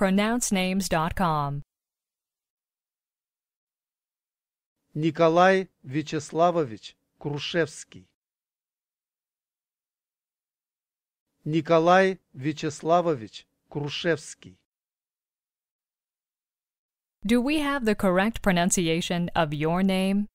pronouncenames.com. Николай Вячеславович Крушевский. Николай Вячеславович Крушевский. Do we have the correct pronunciation of your name?